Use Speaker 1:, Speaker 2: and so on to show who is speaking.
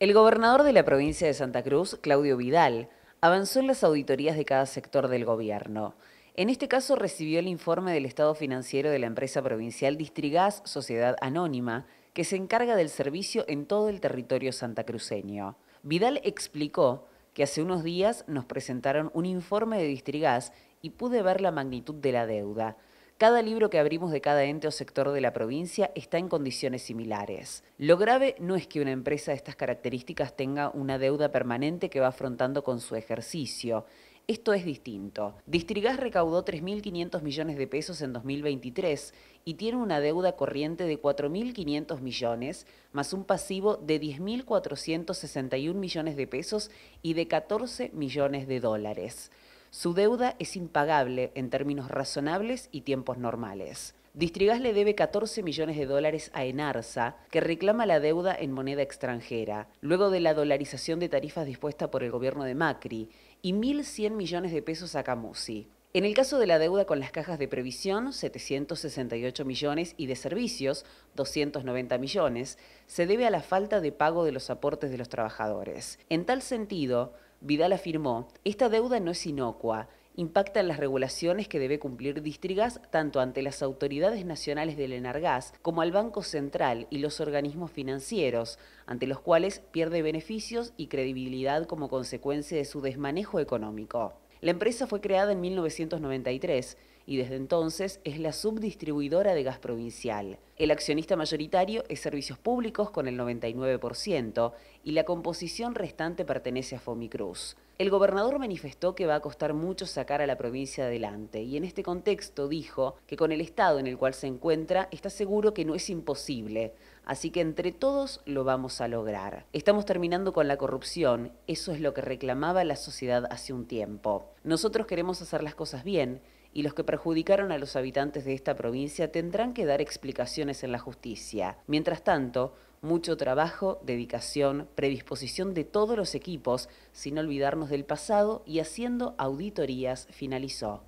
Speaker 1: El gobernador de la provincia de Santa Cruz, Claudio Vidal, avanzó en las auditorías de cada sector del gobierno. En este caso recibió el informe del estado financiero de la empresa provincial Distrigas Sociedad Anónima, que se encarga del servicio en todo el territorio santacruceño. Vidal explicó que hace unos días nos presentaron un informe de Distrigas y pude ver la magnitud de la deuda, cada libro que abrimos de cada ente o sector de la provincia está en condiciones similares. Lo grave no es que una empresa de estas características tenga una deuda permanente que va afrontando con su ejercicio. Esto es distinto. Distrigas recaudó 3.500 millones de pesos en 2023 y tiene una deuda corriente de 4.500 millones, más un pasivo de 10.461 millones de pesos y de 14 millones de dólares. Su deuda es impagable en términos razonables y tiempos normales. Distrigas le debe 14 millones de dólares a Enarsa, que reclama la deuda en moneda extranjera, luego de la dolarización de tarifas dispuesta por el gobierno de Macri, y 1.100 millones de pesos a Camusi. En el caso de la deuda con las cajas de previsión, 768 millones, y de servicios, 290 millones, se debe a la falta de pago de los aportes de los trabajadores. En tal sentido, Vidal afirmó, esta deuda no es inocua, impacta en las regulaciones que debe cumplir Distrigas tanto ante las autoridades nacionales del Enargas como al Banco Central y los organismos financieros, ante los cuales pierde beneficios y credibilidad como consecuencia de su desmanejo económico. La empresa fue creada en 1993 y desde entonces es la subdistribuidora de gas provincial. El accionista mayoritario es Servicios Públicos con el 99% y la composición restante pertenece a Fomicruz. El gobernador manifestó que va a costar mucho sacar a la provincia adelante y en este contexto dijo que con el estado en el cual se encuentra está seguro que no es imposible, así que entre todos lo vamos a lograr. Estamos terminando con la corrupción, eso es lo que reclamaba la sociedad hace un tiempo. Nosotros queremos hacer las cosas bien y los que perjudicaron a los habitantes de esta provincia tendrán que dar explicaciones en la justicia. Mientras tanto, mucho trabajo, dedicación, predisposición de todos los equipos, sin olvidarnos del pasado y haciendo auditorías, finalizó.